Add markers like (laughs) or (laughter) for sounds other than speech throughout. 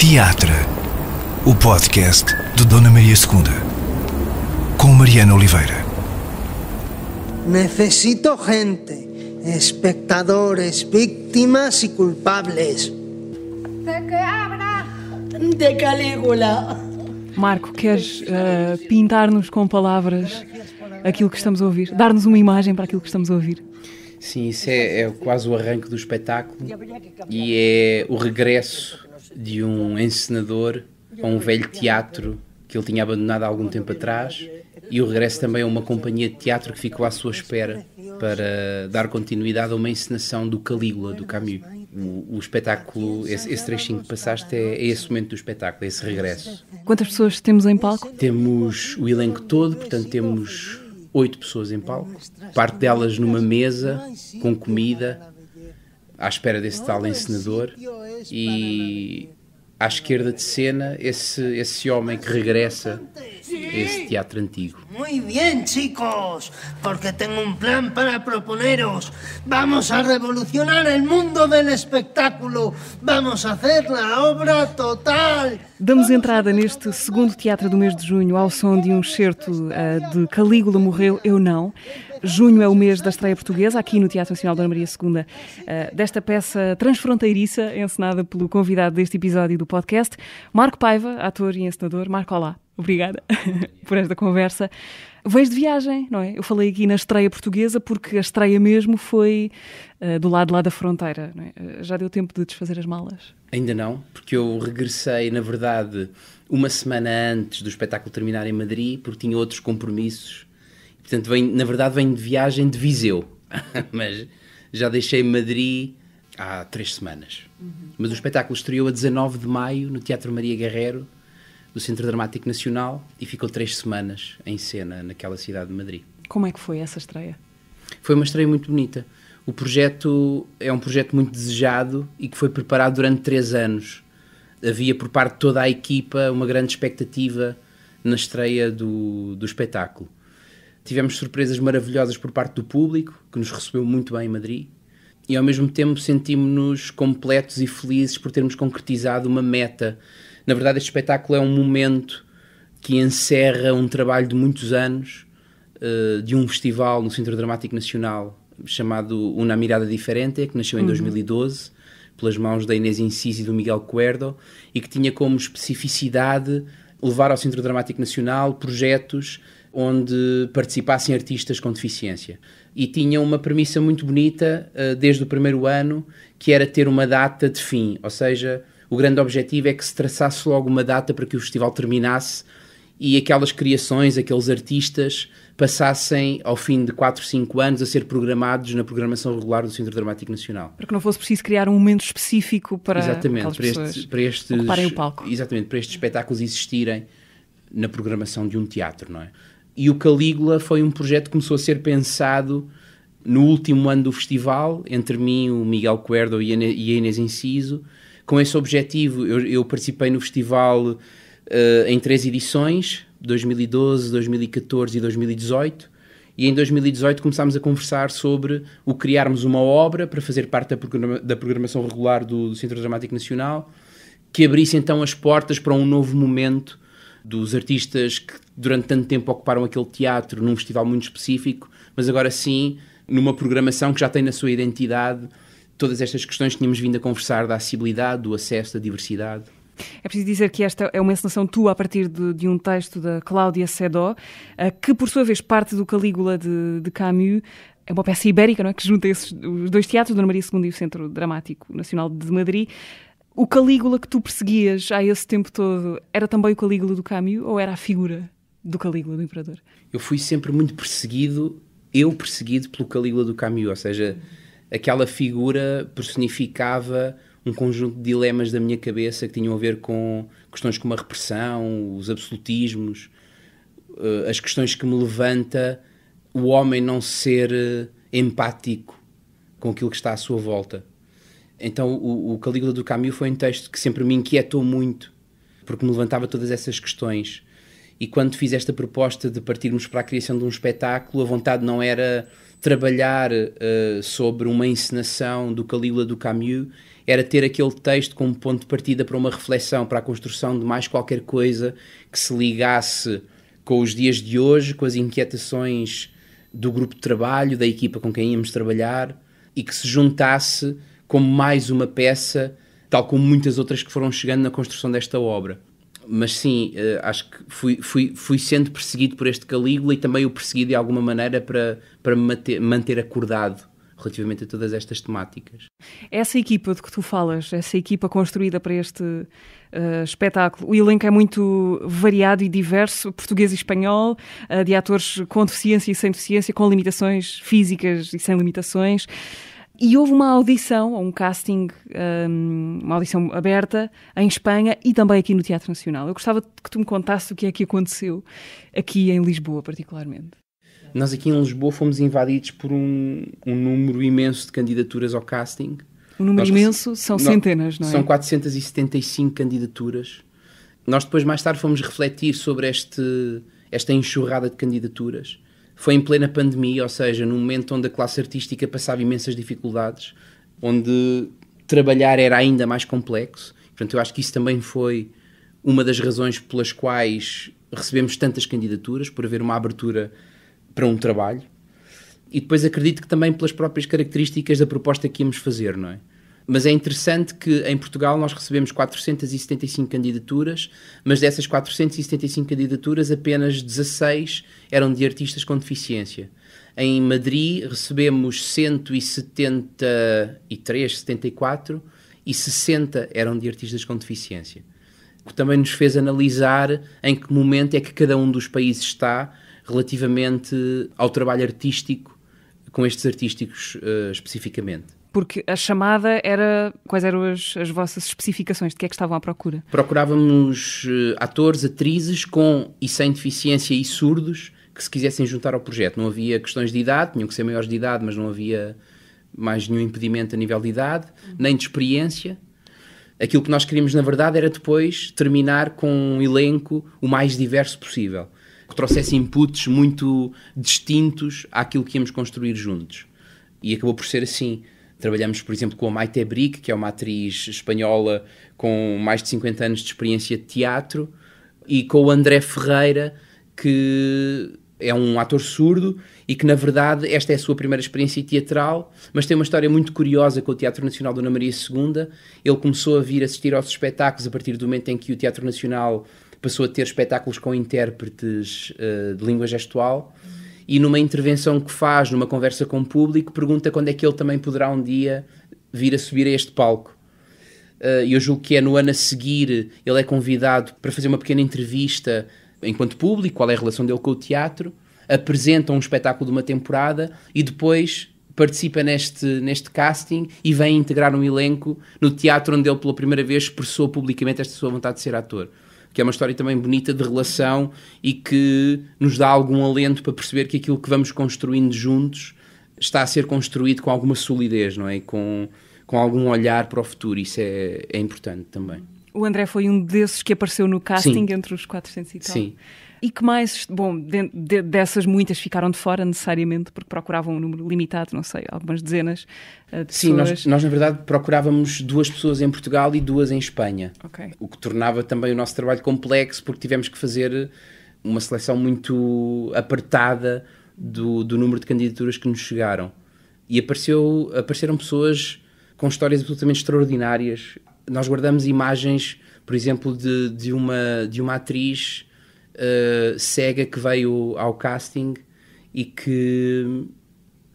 Teatro, o podcast de Dona Maria II, com Mariana Oliveira. necessito gente, espectadores, vítimas e culpáveis. De que abra? De Calígula. Marco, queres uh, pintar-nos com palavras aquilo que estamos a ouvir? Dar-nos uma imagem para aquilo que estamos a ouvir? Sim, isso é, é quase o arranque do espetáculo e é o regresso de um encenador a um velho teatro que ele tinha abandonado há algum tempo atrás e o regresso também a uma companhia de teatro que ficou à sua espera para dar continuidade a uma encenação do Calígula, do Camus. O, o espetáculo, esse, esse, trechinho que passaste é, é, esse momento do espetáculo, é esse regresso. Quantas pessoas temos em palco? Temos o elenco todo, portanto temos oito pessoas em palco, parte delas numa mesa com comida, à espera desse tal encenador e à esquerda de cena esse, esse homem que regressa a esse teatro antigo. Muito bem, chicos, porque tenho um plano para proponeros. Vamos a revolucionar o mundo do espetáculo. Vamos a fazer a obra total. Damos entrada neste segundo teatro do mês de junho ao som de um certo uh, de Calígula Morreu, Eu Não. Junho é o mês da estreia portuguesa, aqui no Teatro Nacional Dona Maria II, eh, desta peça transfronteiriça, encenada pelo convidado deste episódio do podcast, Marco Paiva, ator e encenador. Marco, olá. Obrigada (laughs) por esta conversa. Vens de viagem, não é? Eu falei aqui na estreia portuguesa porque a estreia mesmo foi uh, do lado lá da fronteira. É? Eh, já deu tempo de desfazer as malas? Ainda não, porque eu regressei, na verdade, uma semana antes do espetáculo terminar em Madrid, porque tinha outros compromissos Portanto, vem, na verdade, venho de viagem de Viseu, (laughs) mas já deixei Madrid há três semanas. Uhum. Mas o espetáculo estreou a 19 de maio no Teatro Maria Guerreiro, do Centro Dramático Nacional, e ficou três semanas em cena naquela cidade de Madrid. Como é que foi essa estreia? Foi uma estreia muito bonita. O projeto é um projeto muito desejado e que foi preparado durante três anos. Havia por parte de toda a equipa uma grande expectativa na estreia do, do espetáculo. Tivemos surpresas maravilhosas por parte do público, que nos recebeu muito bem em Madrid, e ao mesmo tempo sentimos-nos completos e felizes por termos concretizado uma meta. Na verdade, este espetáculo é um momento que encerra um trabalho de muitos anos eh, de um festival no Centro Dramático Nacional chamado Una Mirada Diferente, que nasceu em uhum. 2012 pelas mãos da Inês Incisi e do Miguel Cuerdo e que tinha como especificidade levar ao Centro Dramático Nacional projetos onde participassem artistas com deficiência. E tinha uma premissa muito bonita eh, desde o primeiro ano, que era ter uma data de fim, ou seja, o grande objetivo é que se traçasse logo uma data para que o festival terminasse e aquelas criações, aqueles artistas passassem ao fim de 4, 5 anos a ser programados na programação regular do Centro Dramático Nacional. Para que não fosse preciso criar um momento específico para exatamente, para estes, para estes, ocuparem o palco. Exatamente, para estes espetáculos existirem na programação de um teatro, não é? E o Calígula foi um projeto que começou a ser pensado no último ano do festival, entre mim, o Miguel Coerdo e a Inês Inciso. Com esse objetivo, eu, eu participei no festival uh, em três edições, 2012, 2014 e 2018. E em 2018 começámos a conversar sobre o criarmos uma obra para fazer parte da, programa, da programação regular do, do, Centro Dramático Nacional, que abrisse então as portas para um novo momento dos artistas que durante tanto tempo ocuparam aquele teatro num festival muito específico, mas agora sim numa programação que já tem na sua identidade todas estas questões que tínhamos vindo a conversar da acessibilidade, do acesso, da diversidade. É preciso dizer que esta é uma encenação tua a partir de, de um texto da Cláudia Sedó, eh, que por sua vez parte do Calígula de, de Camus, é uma peça ibérica, não é? Que junta esses, os dois teatros, Dona Maria II e o Centro Dramático Nacional de Madrid. O Calígula que tu perseguias há esse tempo todo era também o Calígula do Camus ou era a figura? do Calígula, do Imperador? Eu fui sempre muito perseguido, eu perseguido pelo Calígula do Camus, ou seja, aquela figura personificava um conjunto de dilemas da minha cabeça que tinham a ver com questões como a repressão, os absolutismos, eh, as questões que me levanta o homem não ser eh, empático com aquilo que está à sua volta. Então, o, o Calígula do Camus foi um texto que sempre me inquietou muito, porque me levantava todas essas questões. E quando fiz esta proposta de partirmos para a criação de um espetáculo, a vontade não era trabalhar uh, sobre uma encenação do Calígula do Camus, era ter aquele texto como ponto de partida para uma reflexão, para a construção de mais qualquer coisa que se ligasse com os dias de hoje, com as inquietações do grupo de trabalho, da equipa com quem íamos trabalhar e que se juntasse como mais uma peça, tal como muitas outras que foram chegando na construção desta obra mas sim, eh, acho que fui, fui, fui sendo perseguido por este Calígula e também o persegui de alguma maneira para, para me manter, manter acordado relativamente a todas estas temáticas. Essa equipa de que tu falas, essa equipa construída para este uh, espetáculo, o elenco é muito variado e diverso, português e espanhol, uh, de atores com deficiência e sem deficiência, com limitações físicas e sem limitações. E houve uma audição, um casting, hum, uma audição aberta em Espanha e também aqui no Teatro Nacional. Eu gostava que tu me contasses o que é que aconteceu aqui em Lisboa, particularmente. Nós aqui em Lisboa fomos invadidos por um, um número imenso de candidaturas ao casting. Um número Nós, imenso são centenas, não é? São 475 candidaturas. Nós depois, mais tarde, fomos refletir sobre este, esta enxurrada de candidaturas foi em plena pandemia, ou seja, num momento onde a classe artística passava imensas dificuldades, onde trabalhar era ainda mais complexo. Portanto, eu acho que isso também foi uma das razões pelas quais recebemos tantas candidaturas, por haver uma abertura para um trabalho. E depois acredito que também pelas próprias características da proposta que íamos fazer, não é? Mas é interessante que em Portugal nós recebemos 475 candidaturas, mas dessas 475 candidaturas, apenas 16 eram de artistas com deficiência. Em Madrid recebemos 173, 74 e 60 eram de artistas com deficiência. O que também nos fez analisar em que momento é que cada um dos países está relativamente ao trabalho artístico com estes artísticos uh, especificamente. Porque a chamada era. Quais eram as, as vossas especificações? De que é que estavam à procura? Procurávamos uh, atores, atrizes com e sem deficiência e surdos que se quisessem juntar ao projeto. Não havia questões de idade, tinham que ser maiores de idade, mas não havia mais nenhum impedimento a nível de idade, uhum. nem de experiência. Aquilo que nós queríamos, na verdade, era depois terminar com um elenco o mais diverso possível, que trouxesse inputs muito distintos àquilo que íamos construir juntos. E acabou por ser assim. Trabalhamos, por exemplo, com a Maite Brick, que é uma atriz espanhola com mais de 50 anos de experiência de teatro, e com o André Ferreira, que é um ator surdo e que, na verdade, esta é a sua primeira experiência teatral, mas tem uma história muito curiosa com o Teatro Nacional Dona Maria II. Ele começou a vir assistir aos espetáculos a partir do momento em que o Teatro Nacional passou a ter espetáculos com intérpretes uh, de língua gestual e numa intervenção que faz, numa conversa com o público, pergunta quando é que ele também poderá um dia vir a subir a este palco. Eh, e eu julgo que é no ano a seguir ele é convidado para fazer uma pequena entrevista enquanto público, qual é a relação dele com o teatro, apresenta um espetáculo de uma temporada e depois participa neste, neste casting e vem integrar um elenco no teatro onde ele pela primeira vez expressou publicamente esta sua vontade de ser ator que é uma história também bonita de relação e que nos dá algum alento para perceber que aquilo que vamos construindo juntos está a ser construído com alguma solidez, não é? com, com algum olhar para o futuro, isso é, é importante também. O André foi um desses que apareceu no casting Sim. entre os 400 e tal. Sim. E que mais, bom, de, de, dessas muitas ficaram de fora necessariamente porque procuravam um número limitado, não sei, algumas dezenas uh, de Sim, pessoas. Sim, nós, nós, na verdade procurávamos duas pessoas em Portugal e duas em Espanha. Okay. O que tornava também o nosso trabalho complexo porque tivemos que fazer uma seleção muito apertada do, do número de candidaturas que nos chegaram. E apareceu, apareceram pessoas com histórias absolutamente extraordinárias. Nós guardamos imagens, por exemplo, de, de, uma, de uma atriz uh, cega que veio ao casting e que,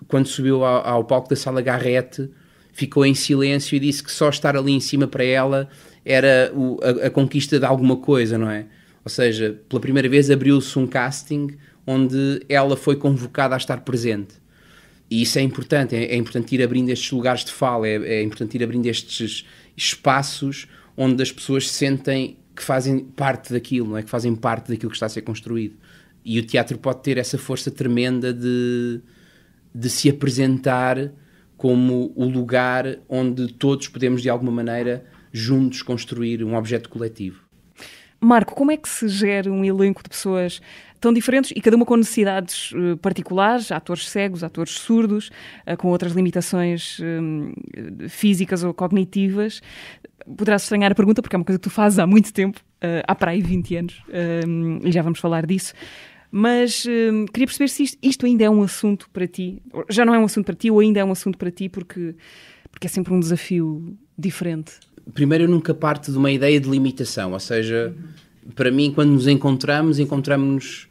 quando subiu ao, ao palco da sala Garrete, ficou em silêncio e disse que só estar ali em cima para ela era o, a, a, conquista de alguma coisa, não é? Ou seja, pela primeira vez abriu-se um casting onde ela foi convocada a estar presente. E isso é importante, é, é importante ir abrindo estes lugares de fala, é, é importante ir abrindo estes espaços onde as pessoas se sentem que fazem parte daquilo, não é? que fazem parte daquilo que está a ser construído. E o teatro pode ter essa força tremenda de, de se apresentar como o lugar onde todos podemos, de alguma maneira, juntos construir um objeto coletivo. Marco, como é que se gera um elenco de pessoas tão diferentes e cada uma com necessidades uh, particulares, atores cegos, atores surdos, uh, com outras limitações uh, físicas ou cognitivas? Poderás estranhar a pergunta, porque é uma coisa que tu fazes há muito tempo, eh, há para aí 20 anos, hum, e já vamos falar disso. Mas hum, queria perceber se isto, isto ainda é um assunto para ti, já não é um assunto para ti, ou ainda é um assunto para ti, porque, porque é sempre um desafio diferente primeiro eu nunca parto de uma ideia de limitação, ou seja, uhum. para mim, quando nos encontramos, encontramos-nos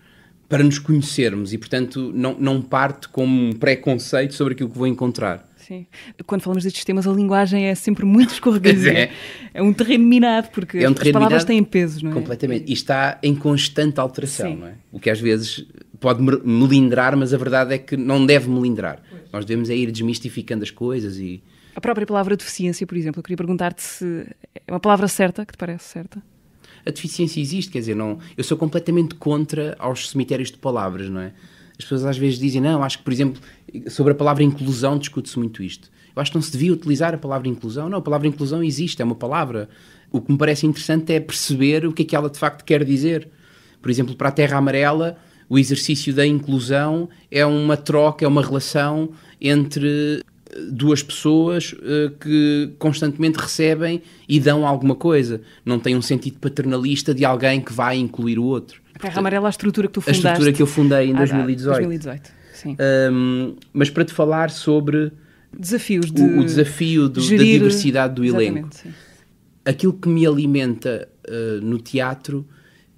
para nos conhecermos e, portanto, não, não parto com um preconceito sobre aquilo que vou encontrar. Sim. Quando falamos destes temas, a linguagem é sempre muito escorregadia. (laughs) é. é um terreno minado, porque é um as palavras têm peso, não é? Completamente. E está em constante alteração, Sim. não é? O que às vezes pode melindrar, mas a verdade é que não deve melindrar. Pois. Nós devemos é ir desmistificando as coisas e a própria palavra deficiência, por exemplo, eu queria perguntar-te se é uma palavra certa, que te parece certa? A deficiência existe, quer dizer, não, eu sou completamente contra aos cemitérios de palavras, não é? As pessoas às vezes dizem, não, acho que, por exemplo, sobre a palavra inclusão discute-se muito isto. Eu acho que não se devia utilizar a palavra inclusão. Não, a palavra inclusão existe, é uma palavra. O que me parece interessante é perceber o que é que ela de facto quer dizer. Por exemplo, para a Terra Amarela, o exercício da inclusão é uma troca, é uma relação entre duas pessoas uh, que constantemente recebem e dão alguma coisa. Não tem um sentido paternalista de alguém que vai incluir o outro. A Terra Amarela é a estrutura que tu fundaste. A estrutura que eu fundei em 2018. Ah, 2018, sim. Um, mas para te falar sobre... Desafios de... O, o desafio do, gerir... da diversidade do elenco. Sim. Aquilo que me alimenta uh, no teatro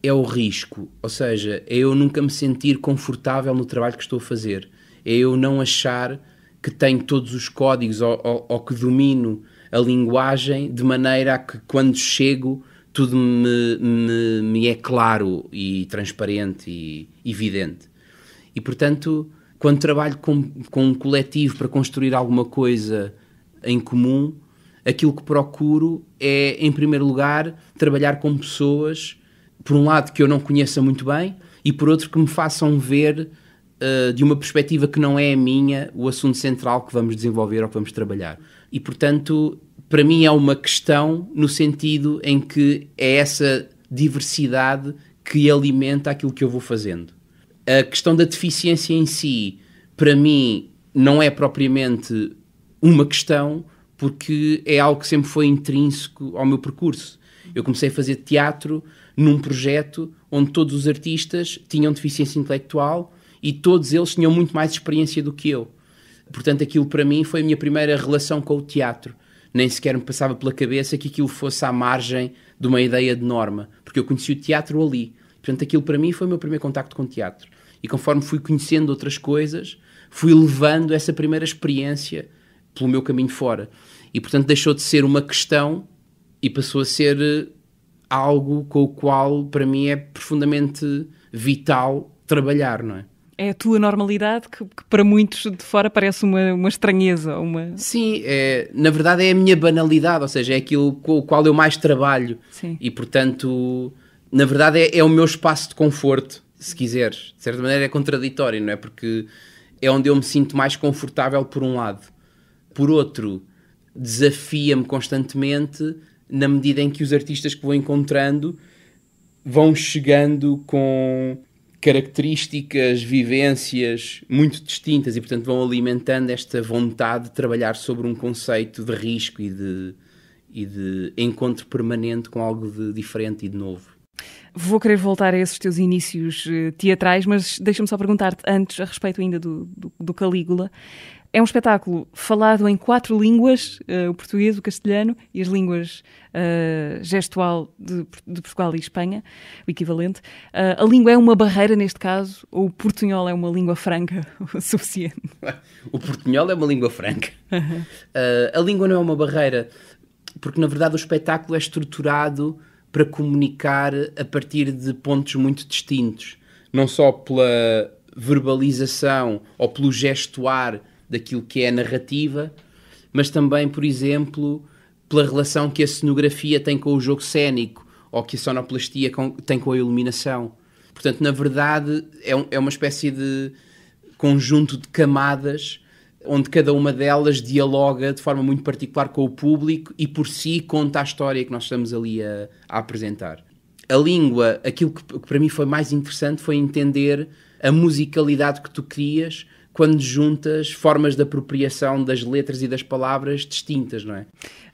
é o risco. Ou seja, é eu nunca me sentir confortável no trabalho que estou a fazer. É eu não achar que tenho todos os códigos ou, ou, ou que domino a linguagem de maneira a que quando chego tudo me, me, me é claro e transparente e evidente. E portanto, quando trabalho com, com um coletivo para construir alguma coisa em comum, aquilo que procuro é, em primeiro lugar, trabalhar com pessoas, por um lado, que eu não conheça muito bem e por outro, que me façam ver eh, de uma perspectiva que não é a minha, o assunto central que vamos desenvolver ou que vamos trabalhar. E, portanto, para mim é uma questão no sentido em que é essa diversidade que alimenta aquilo que eu vou fazendo. A questão da deficiência em si, para mim, não é propriamente uma questão, porque é algo que sempre foi intrínseco ao meu percurso. Eu comecei a fazer teatro num projeto onde todos os artistas tinham deficiência intelectual e todos eles tinham muito mais experiência do que eu. Portanto, aquilo para mim foi a minha primeira relação com o teatro. Nem sequer me passava pela cabeça que aquilo fosse à margem de uma ideia de norma, porque eu conheci o teatro ali. Portanto, aquilo para mim foi o meu primeiro contacto com o teatro. E conforme fui conhecendo outras coisas, fui levando essa primeira experiência pelo meu caminho fora. E portanto, deixou de ser uma questão e passou a ser eh, algo com o qual para mim é profundamente vital trabalhar, não é? é a tua normalidade que, que, para muitos de fora parece uma, uma estranheza. Uma... Sim, é, na verdade é a minha banalidade, ou seja, é aquilo com o qual eu mais trabalho. Sim. E portanto, na verdade é, é o meu espaço de conforto, se quiseres. De certa maneira é contraditório, não é? Porque é onde eu me sinto mais confortável, por um lado. Por outro, desafia-me constantemente na medida em que os artistas que vou encontrando vão chegando com características, vivências muito distintas e, portanto, vão alimentando esta vontade de trabalhar sobre um conceito de risco e de, e de encontro permanente com algo de diferente e de novo. Vou querer voltar a esses teus inícios eh, teatrais, mas deixa-me só perguntar-te antes, a respeito ainda do, do, do Calígula, é um espetáculo falado em quatro línguas, uh, o português, o castelhano e as línguas uh, gestual de, de, Portugal e Espanha, o equivalente. Uh, a língua é uma barreira neste caso, ou o portunhol é uma língua franca (laughs) o suficiente? O portunhol é uma língua franca. a língua não é uma barreira, porque na verdade o espetáculo é estruturado para comunicar a partir de pontos muito distintos. Não só pela verbalização ou pelo gestuar daquilo que é a narrativa, mas também, por exemplo, pela relação que a cenografia tem com o jogo cénico ou que a sonoplastia com, tem com a iluminação. Portanto, na verdade, é, um, é uma espécie de conjunto de camadas onde cada uma delas dialoga de forma muito particular com o público e por si conta a história que nós estamos ali a, a apresentar. A língua, aquilo que, que, para mim foi mais interessante foi entender a musicalidade que tu crias quando juntas formas de apropriação das letras e das palavras distintas, não é?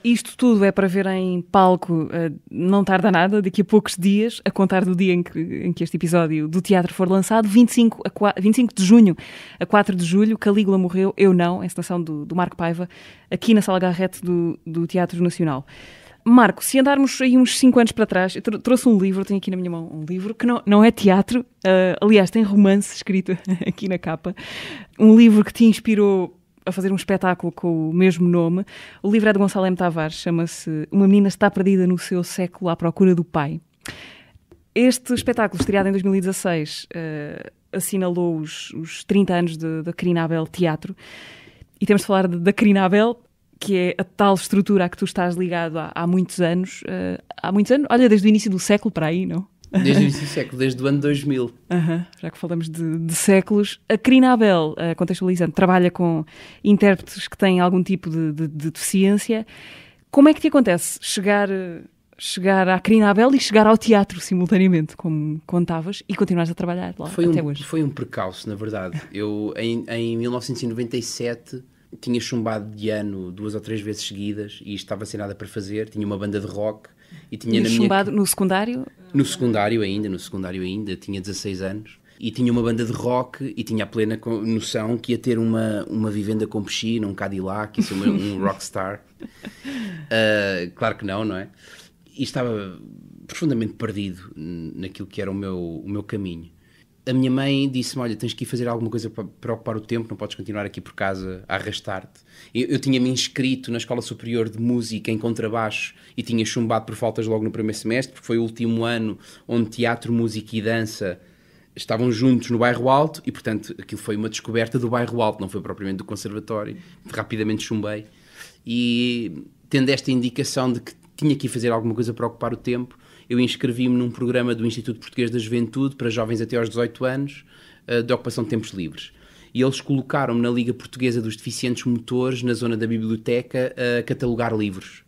Isto tudo é para ver em palco, eh, não tarda nada, daqui a poucos dias, a contar do dia em que, em que este episódio do teatro for lançado, 25, a 4, 25 de junho a 4 de julho, Calígula morreu, eu não, em encenação do, do Marco Paiva, aqui na Sala Garrete do, do Teatro Nacional. Marco, se andarmos aí uns 5 anos para trás, eu trouxe um livro, tenho aqui na minha mão um livro, que não, não é teatro, uh, aliás, tem romance escrito (laughs) aqui na capa. Um livro que te inspirou a fazer um espetáculo com o mesmo nome. O livro é de Gonçalo M. Tavares, chama-se Uma Menina Está Perdida no Seu Século à Procura do Pai. Este espetáculo, estreado em 2016, uh, ah, assinalou os, os 30 anos da Carina Abel Teatro. E temos de falar da Carina Abel, que é a tal estrutura a que tu estás ligado há, há muitos anos. Uh, há muitos anos? Olha, desde o início do século para aí, não? Desde o início do século, desde o ano 2000. Uhum, já que falamos de, de séculos, a Crina Abel, uh, contextualizando, trabalha com intérpretes que têm algum tipo de, de, de deficiência. Como é que te acontece chegar, eh, chegar à Crina Abel e chegar ao teatro simultaneamente, como contavas, e continuares a trabalhar lá foi até um, hoje? Foi um percalço, na verdade. Eu, em, em 1997 tinha chumbado de ano duas ou três vezes seguidas e estava sem nada para fazer, tinha uma banda de rock e tinha e na chumbado minha... no secundário? No secundário ainda, no secundário ainda, tinha 16 anos e tinha uma banda de rock e tinha a plena noção que ia ter uma, uma vivenda com piscina, um Cadillac, e ser um (laughs) rockstar. Uh, claro que não, não é? E estava profundamente perdido naquilo que era o meu, o meu caminho a minha mãe disse-me: Olha, tens que ir fazer alguma coisa para ocupar o tempo, não podes continuar aqui por casa a arrastar-te. Eu, eu tinha-me inscrito na Escola Superior de Música em contrabaixo e tinha chumbado por faltas logo no primeiro semestre, porque foi o último ano onde teatro, música e dança estavam juntos no bairro Alto e, portanto, aquilo foi uma descoberta do bairro Alto, não foi propriamente do conservatório. Rapidamente chumbei e tendo esta indicação de que tinha que ir fazer alguma coisa para ocupar o tempo, eu inscrevi-me num programa do Instituto Português da Juventude para jovens até aos 18 anos eh, de ocupação de tempos livres. E eles colocaram-me na Liga Portuguesa dos Deficientes Motores, na zona da biblioteca, a catalogar livros.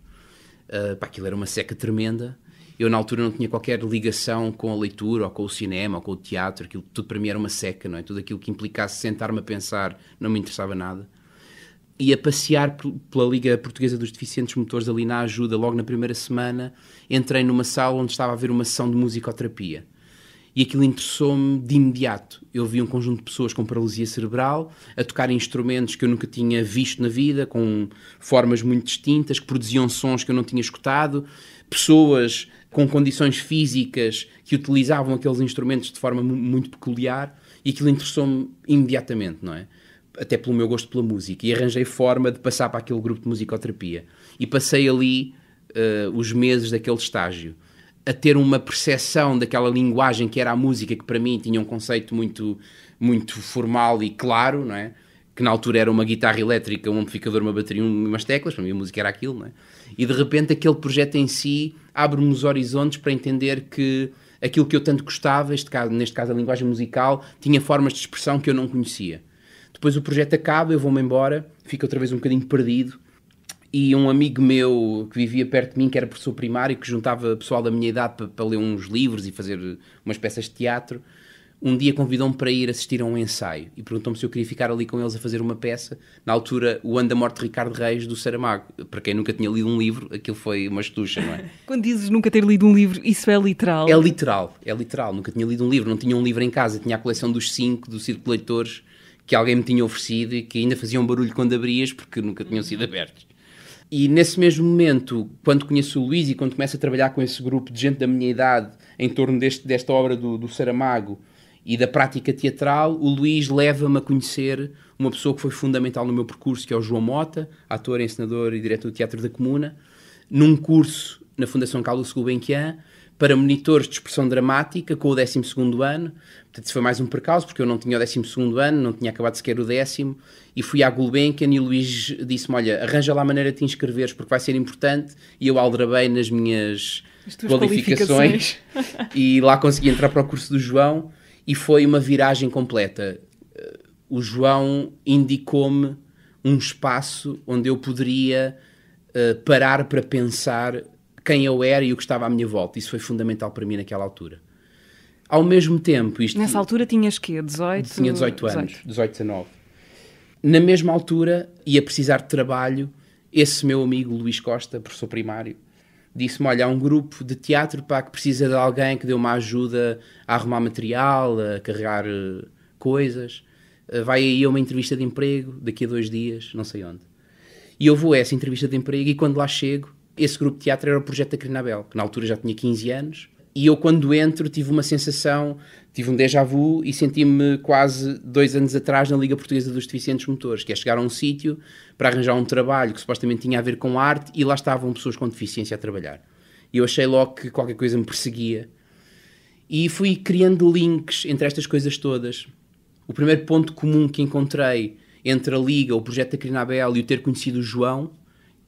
Uh, pá, aquilo era uma seca tremenda. Eu, na altura, não tinha qualquer ligação com a leitura, ou com o cinema, ou com o teatro. Aquilo tudo para mim era uma seca, não é? Tudo aquilo que implicasse sentar-me a pensar não me interessava nada e a passear pela Liga Portuguesa dos Deficientes Motores ali na ajuda, logo na primeira semana, entrei numa sala onde estava a haver uma sessão de musicoterapia. E aquilo interessou-me de imediato. Eu vi um conjunto de pessoas com paralisia cerebral a tocar instrumentos que eu nunca tinha visto na vida, com formas muito distintas, que produziam sons que eu não tinha escutado, pessoas com condições físicas que utilizavam aqueles instrumentos de forma muito peculiar, e aquilo interessou-me imediatamente, não é? até pelo meu gosto pela música, e arranjei forma de passar para aquele grupo de musicoterapia. E passei ali uh, os meses daquele estágio a ter uma percepção daquela linguagem que era a música, que para mim tinha um conceito muito, muito formal e claro, não é? que na altura era uma guitarra elétrica, um amplificador, uma bateria e umas teclas, para mim a música era aquilo, não é? e de repente aquele projeto em si abre-me os horizontes para entender que aquilo que eu tanto gostava, este caso, neste caso a linguagem musical, tinha formas de expressão que eu não conhecia. Depois o projeto acaba, eu vou-me embora, fico outra vez um bocadinho perdido. E um amigo meu que vivia perto de mim, que era professor primário, que juntava pessoal da minha idade para, para ler uns livros e fazer umas peças de teatro, um dia convidou-me para ir assistir a um ensaio e perguntou-me se eu queria ficar ali com eles a fazer uma peça. Na altura, O Anda Morte de Ricardo Reis, do Saramago. Para quem nunca tinha lido um livro, aquilo foi uma estucha, não é? (laughs) Quando dizes nunca ter lido um livro, isso é literal? É literal, é literal. Nunca tinha lido um livro, não tinha um livro em casa, tinha a coleção dos cinco do Circo de Leitores que alguém me tinha oferecido e que ainda faziam barulho quando abrias porque nunca tinham sido uhum. abertos. E nesse mesmo momento, quando conheço o Luís e quando começo a trabalhar com esse grupo de gente da minha idade em torno deste, desta obra do, do Saramago e da prática teatral, o Luís leva-me a conhecer uma pessoa que foi fundamental no meu percurso, que é o João Mota, ator, ensinador e diretor do Teatro da Comuna, num curso na Fundação Carlos Gulbenkian, para monitores de expressão dramática com o 12 ano. Portanto, isso foi mais um percalço, porque eu não tinha o 12 ano, não tinha acabado sequer o décimo, e fui à Gulbenkian e o Luís disse-me: Olha, arranja lá a maneira de te inscreveres, porque vai ser importante. E eu aldrabei nas minhas qualificações, qualificações. e lá consegui entrar para o curso do João, e foi uma viragem completa. O João indicou-me um espaço onde eu poderia. Uh, parar para pensar quem eu era e o que estava à minha volta. Isso foi fundamental para mim naquela altura. Ao mesmo tempo, isto. Nessa altura tinhas quê? 18? Tinha 18 anos, 18, 18 19. Na mesma altura, ia precisar de trabalho, esse meu amigo Luís Costa, professor primário, disse-me: Olha, há um grupo de teatro pá, que precisa de alguém que dê uma ajuda a arrumar material, a carregar eh, coisas. Eh, vai aí a uma entrevista de emprego daqui a dois dias, não sei onde. E eu vou a essa entrevista de emprego e quando lá chego, esse grupo de teatro era o projeto da Crinabel, que na altura já tinha 15 anos, e eu quando entro tive uma sensação, tive um déjà vu e senti-me quase dois anos atrás na Liga Portuguesa dos Deficientes Motores, que é chegar a um sítio para arranjar um trabalho que supostamente tinha a ver com arte e lá estavam pessoas com deficiência a trabalhar. E eu achei logo que qualquer coisa me perseguia. E fui criando links entre estas coisas todas. O primeiro ponto comum que encontrei entre a Liga, o projeto da Crinabel e o ter conhecido o João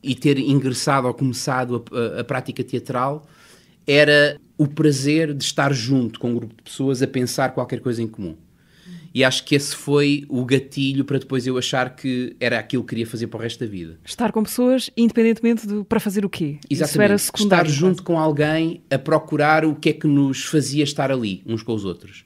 e ter ingressado ou começado a, a, a prática teatral era o prazer de estar junto com um grupo de pessoas a pensar qualquer coisa em comum. E acho que esse foi o gatilho para depois eu achar que era aquilo que queria fazer para o resto da vida. Estar com pessoas, independentemente de para fazer o quê? Exatamente. Isso era secundário. Estar junto com alguém a procurar o que é que nos fazia estar ali, uns com os outros.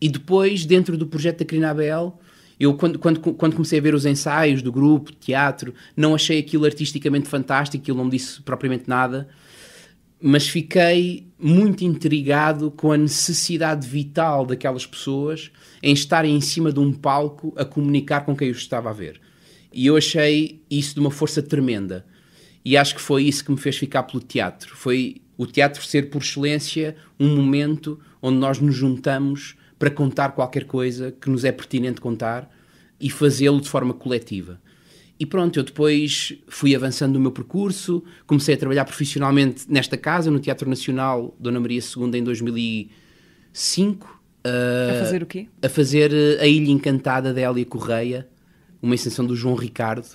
E depois, dentro do projeto da Crinabel, eu, quando, quando, quando comecei a ver os ensaios do grupo, teatro, não achei aquilo artisticamente fantástico, aquilo não me disse propriamente nada, mas fiquei muito intrigado com a necessidade vital daquelas pessoas em estarem em cima de um palco a comunicar com quem os estava a ver. E eu achei isso de uma força tremenda. E acho que foi isso que me fez ficar pelo teatro. Foi o teatro ser, por excelência, um momento onde nós nos juntamos para contar qualquer coisa que nos é pertinente contar e fazê-lo de forma coletiva. E pronto, eu depois fui avançando no meu percurso, comecei a trabalhar profissionalmente nesta casa, no Teatro Nacional Dona Maria II, em 2005. Uh, a eh, fazer o quê? A fazer eh, A Ilha Encantada da Hélia Correia, uma extensão do João Ricardo,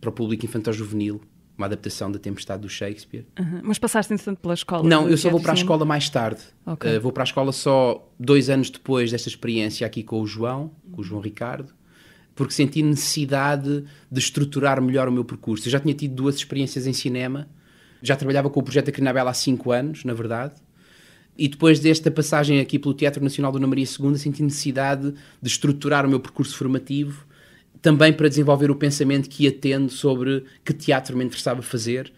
para o público infantil-juvenil uma adaptação da Tempestade do Shakespeare. Uhum. Mas passaste, entretanto, pela escola? Não, eu só vou para a escola mais tarde. Okay. Uh, vou para a escola só dois anos depois desta experiência aqui com o João, com o João Ricardo, porque senti necessidade de estruturar melhor o meu percurso. Eu já tinha tido duas experiências em cinema, já trabalhava com o projeto da Crinabela há cinco anos, na verdade, e depois desta passagem aqui pelo Teatro Nacional Ana Maria II, senti necessidade de estruturar o meu percurso formativo também para desenvolver o pensamento que ia tendo sobre que teatro me interessava fazer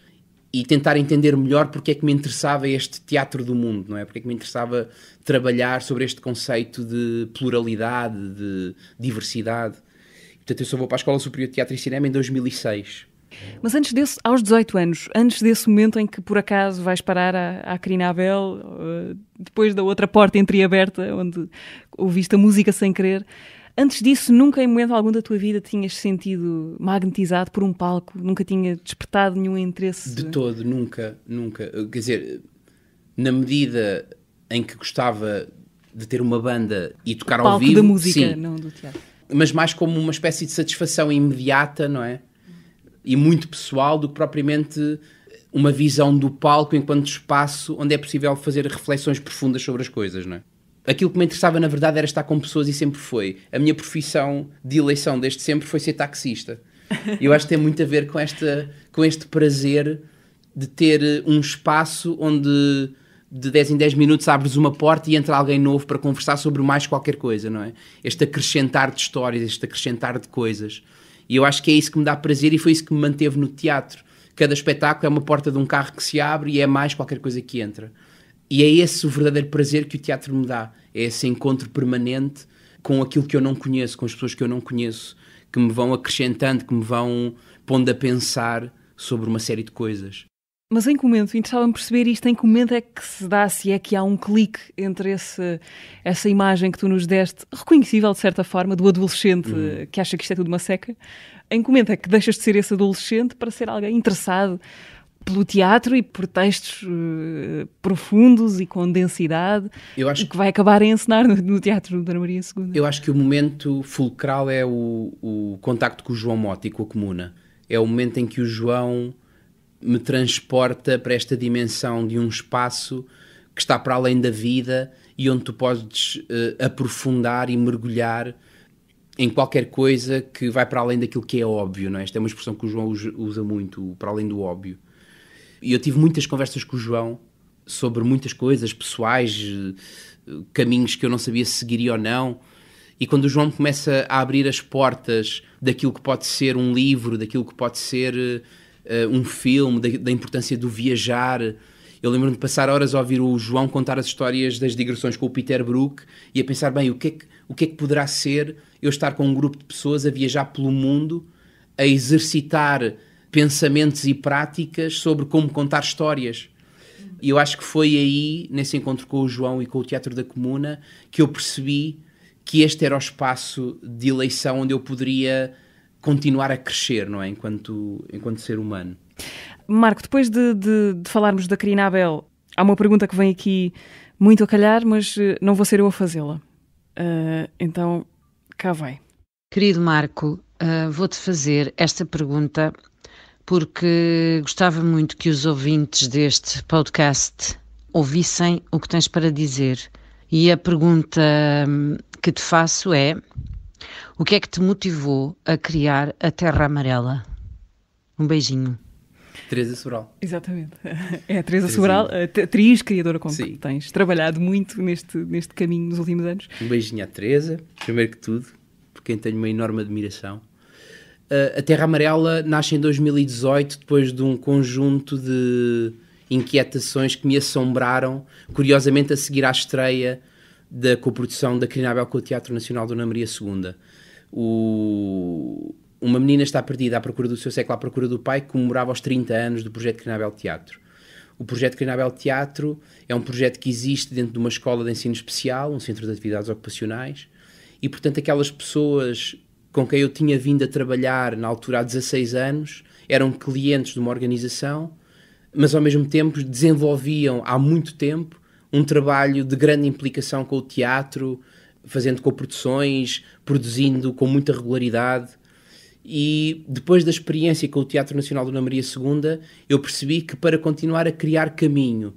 e tentar entender melhor porque é que me interessava este teatro do mundo, não é? Porque é que me interessava trabalhar sobre este conceito de pluralidade, de diversidade. Portanto, eu só vou para a Escola Superior de Teatro e Cinema em 2006. Mas antes desse, aos 18 anos, antes desse momento em que por acaso vais parar à, Crina Abel eh, depois da outra porta entreaberta, onde ouviste a música sem querer, Antes disso, nunca em momento algum da tua vida tinhas sentido magnetizado por um palco? Nunca tinha despertado nenhum interesse? De todo, nunca, nunca. Quer dizer, na medida em que gostava de ter uma banda e tocar palco ao vivo... da música, sim, não do teatro. Mas mais como uma espécie de satisfação imediata, não é? E muito pessoal do que propriamente uma visão do palco enquanto espaço onde é possível fazer reflexões profundas sobre as coisas, não é? aquilo que me interessava na verdade era estar com pessoas e sempre foi. A minha profissão de eleição desde sempre foi ser taxista. Eu acho que tem muito a ver com, esta, com este prazer de ter um espaço onde de 10 em 10 minutos abres uma porta e entra alguém novo para conversar sobre mais qualquer coisa, não é? Este acrescentar de histórias, este acrescentar de coisas. E eu acho que é isso que me dá prazer e foi isso que me manteve no teatro. Cada espetáculo é uma porta de um carro que se abre e é mais qualquer coisa que entra. E é esse o verdadeiro prazer que o teatro me dá. É esse encontro permanente com aquilo que eu não conheço, com as pessoas que eu não conheço, que me vão acrescentando, que me vão pondo a pensar sobre uma série de coisas. Mas em que momento? Interessava-me perceber isto, em que momento é que se dá, se é que há um clique entre esse, essa imagem que tu nos deste, reconhecível de certa forma, do adolescente uhum. que acha que isto é tudo uma seca, em que momento é que deixas de ser esse adolescente para ser alguém interessado pelo teatro e por textos uh, profundos e com densidade eu acho que vai acabar a encenar no, no Teatro da Maria II. Eu acho que o momento fulcral é o, o contacto com o João Mota e com a Comuna. É o momento em que o João me transporta para esta dimensão de um espaço que está para além da vida e onde tu podes uh, aprofundar e mergulhar em qualquer coisa que vai para além daquilo que é óbvio, não é? Esta é uma expressão que o João usa muito, para além do óbvio. E eu tive muitas conversas com o João sobre muitas coisas pessoais, eh, caminhos que eu não sabia se seguiria ou não. E quando o João começa a abrir as portas daquilo que pode ser um livro, daquilo que pode ser uh, um filme, da, da, importância do viajar. Eu lembro-me de passar horas a ouvir o João contar as histórias das digressões com o Peter Brook e a pensar, bem, o que é que, o que, é que poderá ser eu estar com um grupo de pessoas a viajar pelo mundo, a exercitar pensamentos e práticas sobre como contar histórias. E eu acho que foi aí, nesse encontro com o João e com o Teatro da Comuna, que eu percebi que este era o espaço de eleição onde eu poderia continuar a crescer, não é? Enquanto, enquanto ser humano. Marco, depois de, de, de falarmos da Karina Abel, há uma pergunta que vem aqui muito a calhar, mas eh, não vou ser eu a fazê-la. Uh, então, cá vai. Querido Marco, uh, vou-te fazer esta pergunta porque gostava muito que os ouvintes deste podcast ouvissem o que tens para dizer. E a pergunta hum, que te faço é: o que é que te motivou a criar a Terra Amarela? Um beijinho. Teresa Sobral. Exatamente. (laughs) É a Teresa Sobral, atriz, criadora com que tens trabalhado muito neste, neste caminho nos últimos anos. Um beijinho à Teresa, primeiro que tudo, por quem tenho uma enorme admiração eh, a Terra Amarela nasce em 2018 depois de um conjunto de inquietações que me assombraram, curiosamente a seguir à estreia da coprodução da Crinábel com o Teatro Nacional Dona Maria II. O... Uma menina está perdida à procura do seu século, à procura do pai, que comemorava os 30 anos do projeto Crinábel Teatro. O projeto Crinábel Teatro é um projeto que existe dentro de uma escola de ensino especial, um centro de atividades ocupacionais, e portanto aquelas pessoas com quem eu tinha vindo a trabalhar na altura há 16 anos, eram clientes de uma organização, mas ao mesmo tempo desenvolviam há muito tempo um trabalho de grande implicação com o teatro, fazendo coproduções, produzindo com muita regularidade. E depois da experiência com o Teatro Nacional Dona Maria II, eu percebi que para continuar a criar caminho,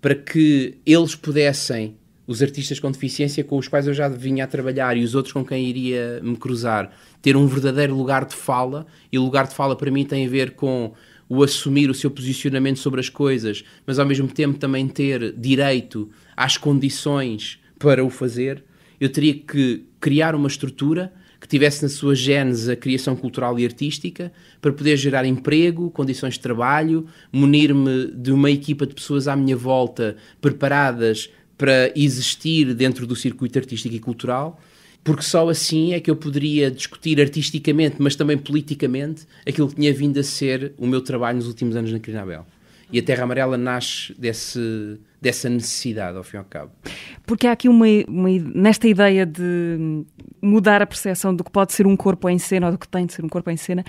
para que eles pudessem os artistas com deficiência com os quais eu já vinha a trabalhar e os outros com quem iria me cruzar, ter um verdadeiro lugar de fala, e o lugar de fala para mim tem a ver com o assumir o seu posicionamento sobre as coisas, mas ao mesmo tempo também ter direito às condições para o fazer, eu teria que criar uma estrutura que tivesse na sua gênese a criação cultural e artística, para poder gerar emprego, condições de trabalho, munir-me de uma equipa de pessoas à minha volta preparadas para existir dentro do circuito artístico e cultural, porque só assim é que eu poderia discutir artisticamente, mas também politicamente, aquilo que tinha vindo a ser o meu trabalho nos últimos anos na Crinabel. E a Terra Amarela nasce desse, dessa necessidade, ao fim e ao cabo. Porque há aqui uma, uma, nesta ideia de mudar a percepção do que pode ser um corpo em cena ou do que tem de ser um corpo em cena,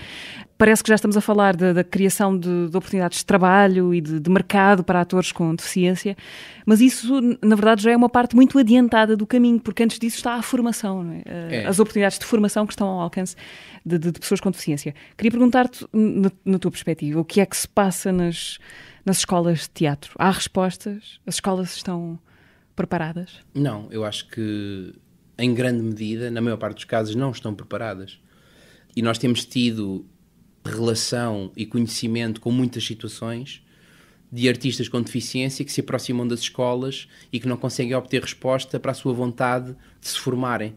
parece que já estamos a falar da, criação de, de, oportunidades de trabalho e de, de, mercado para atores com deficiência, mas isso, na verdade, já é uma parte muito adiantada do caminho, porque antes disso está a formação, é? Eh, é. as oportunidades de formação que estão ao alcance de, de pessoas com deficiência. Queria perguntar-te, na, na tua perspectiva, o que é que se passa nas nas escolas de teatro? Há respostas? As escolas estão preparadas? Não, eu acho que em grande medida, na maior parte dos casos, não estão preparadas. E nós temos tido relação e conhecimento com muitas situações de artistas com deficiência que se aproximam das escolas e que não conseguem obter resposta para a sua vontade de se formarem.